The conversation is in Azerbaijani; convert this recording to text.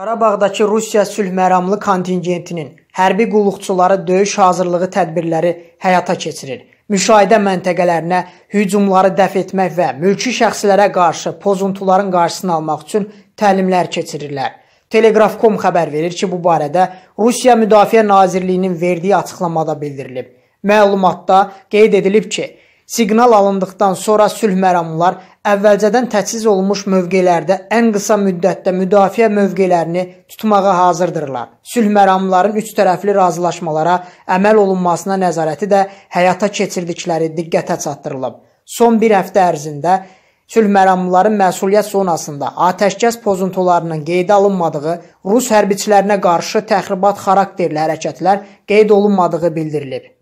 Qarabağdakı Rusiya sülhməramlı kontingentinin hərbi qulluqçuları döyüş hazırlığı tədbirləri həyata keçirir. Müşahidə məntəqələrinə hücumları dəf etmək və mülki şəxslərə qarşı pozuntuların qarşısını almaq üçün təlimlər keçirirlər. Telegraf.com xəbər verir ki, bu barədə Rusiya Müdafiə Nazirliyinin verdiyi açıqlamada bildirilib. Məlumatda qeyd edilib ki, Siqnal alındıqdan sonra sülh məramlar əvvəlcədən təchiz olunmuş mövqelərdə ən qısa müddətdə müdafiə mövqelərini tutmağa hazırdırlar. Sülh məramların üç tərəfli razılaşmalara əməl olunmasına nəzarəti də həyata keçirdikləri diqqətə çatdırılıb. Son bir həftə ərzində sülh məramlıların məsuliyyət zonasında atəşkəs pozuntularının qeydə alınmadığı, rus hərbiçilərinə qarşı təxribat xarakterli hərəkətlər qeyd olunmadığı bildirilib.